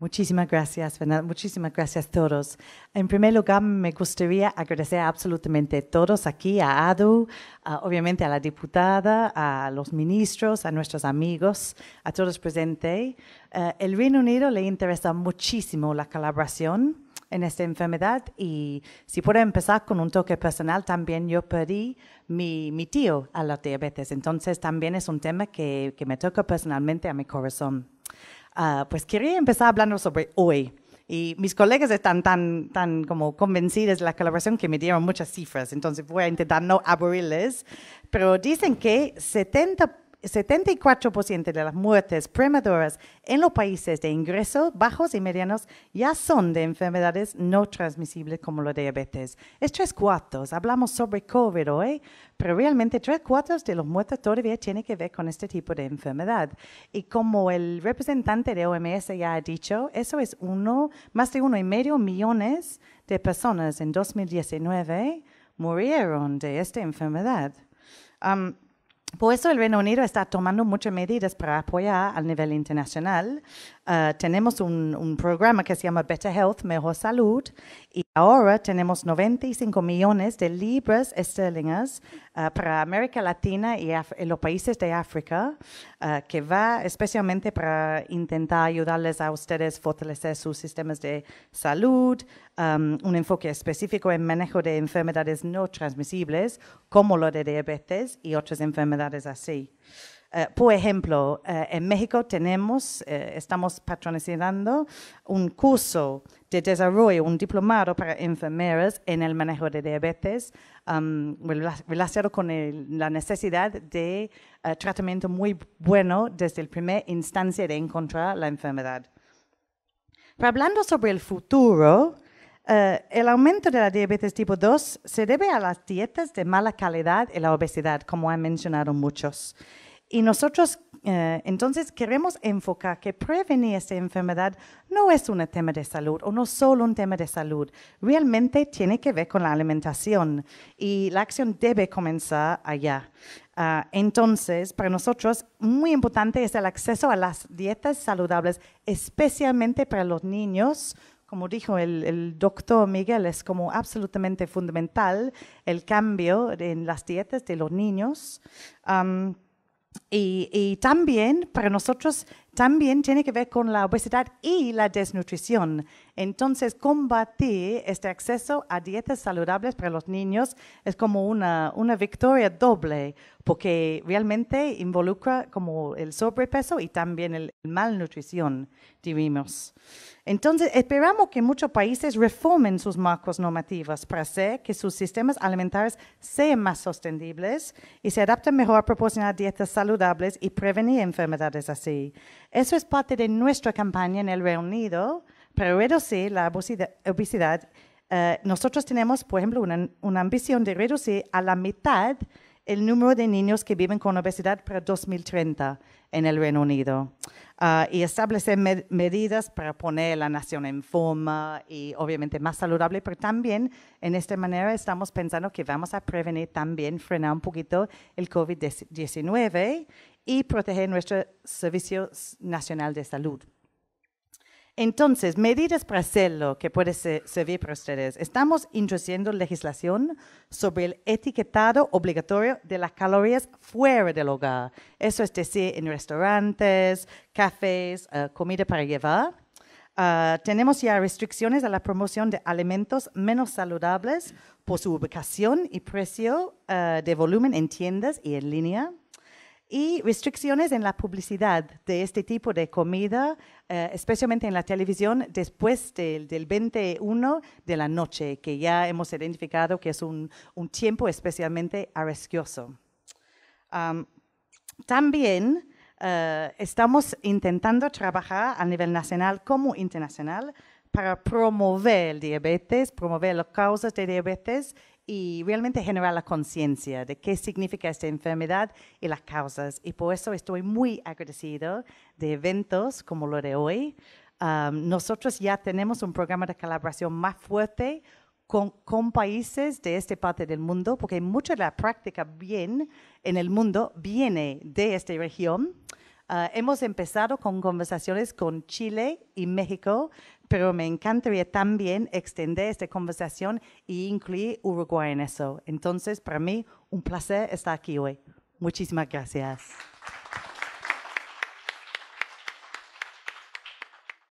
Muchísimas gracias, Fernanda. Muchísimas gracias a todos. En primer lugar, me gustaría agradecer absolutamente a todos aquí, a ADU, obviamente a la diputada, a los ministros, a nuestros amigos, a todos presentes. Eh, el Reino Unido le interesa muchísimo la colaboración en esta enfermedad y si puedo empezar con un toque personal, también yo perdí mi, mi tío a la diabetes, entonces también es un tema que, que me toca personalmente a mi corazón. Ah, pues quería empezar hablando sobre hoy. Y mis colegas están tan, tan como convencidos de la colaboración que me dieron muchas cifras, entonces voy a intentar no aburrirles, pero dicen que 70 74% de las muertes prematuras en los países de ingreso bajos y medianos ya son de enfermedades no transmisibles como la diabetes. Es tres cuartos. Hablamos sobre COVID hoy, pero realmente tres cuartos de los muertos todavía tienen que ver con este tipo de enfermedad. Y como el representante de OMS ya ha dicho, eso es uno, más de uno y medio millones de personas en 2019 murieron de esta enfermedad. Um, por eso el Reino Unido está tomando muchas medidas para apoyar a nivel internacional. Ah, tenemos un, un, programa que se llama Better Health, Mejor Salud, Ahora tenemos 95 millones de libras esterlinas ah, para América Latina y, los países de África, ah, que va especialmente para intentar ayudarles a ustedes a fortalecer sus sistemas de salud, un enfoque específico en manejo de enfermedades no transmisibles, como lo de diabetes y otras enfermedades así. Eh, por ejemplo, eh, en México tenemos, eh, estamos patrocinando un curso de desarrollo, un diplomado para enfermeras en el manejo de diabetes um, relacionado con la necesidad de tratamiento muy bueno desde la primera instancia de encontrar la enfermedad. hablando sobre el futuro, el aumento de la diabetes tipo 2 se debe a las dietas de mala calidad y la obesidad, como han mencionado muchos. Y nosotros eh, entonces queremos enfocar que prevenir esa enfermedad no es un tema de salud o no solo un tema de salud, realmente tiene que ver con la alimentación y la acción debe comenzar allá. Ah, entonces, para nosotros, muy importante es el acceso a las dietas saludables, especialmente para los niños. Como dijo el, doctor Miguel, es como absolutamente fundamental el cambio en las dietas de los niños. Y, también para nosotros también tiene que ver con la obesidad y la desnutrición. Entonces, combatir este acceso a dietas saludables para los niños es como una, victoria doble, porque realmente involucra como el sobrepeso y también el malnutrición, diríamos. Entonces, esperamos que muchos países reformen sus marcos normativos para hacer que sus sistemas alimentarios sean más sostenibles y se adapten mejor a proporcionar dietas saludables y prevenir enfermedades así. Eso es parte de nuestra campaña en el Reunido para reducir la obesidad. Eh, nosotros tenemos, por ejemplo, una, una ambición de reducir a la mitad el número de niños que viven con obesidad para 2030 en el Reino Unido ah, y establecer medidas para poner la nación en forma y obviamente más saludable, pero también en esta manera estamos pensando que vamos a prevenir también, frenar un poquito el COVID-19 y proteger nuestro Servicio Nacional de Salud. Entonces, medidas para hacerlo que puede servir para ustedes. Estamos introduciendo legislación sobre el etiquetado obligatorio de las calorías fuera del hogar. Eso es decir, en restaurantes, cafés, eh, comida para llevar. Ah, tenemos ya restricciones a la promoción de alimentos menos saludables por su ubicación y precio eh, de volumen en tiendas y en línea y restricciones en la publicidad de este tipo de comida, eh, especialmente en la televisión, después del 21 de la noche, que ya hemos identificado que es un, tiempo especialmente arriesgoso. también eh, estamos intentando trabajar a nivel nacional como internacional para promover el diabetes, promover las causas de diabetes y realmente generar la conciencia de qué significa esta enfermedad y las causas. Y por eso estoy muy agradecido de eventos como lo de hoy. nosotros ya tenemos un programa de colaboración más fuerte con, con, países de esta parte del mundo, porque mucha de la práctica bien en el mundo viene de esta región. Ah, hemos empezado con conversaciones con Chile y México, pero me encantaría también extender esta conversación e incluir Uruguay en eso. Entonces, para mí, un placer estar aquí hoy. Muchísimas gracias.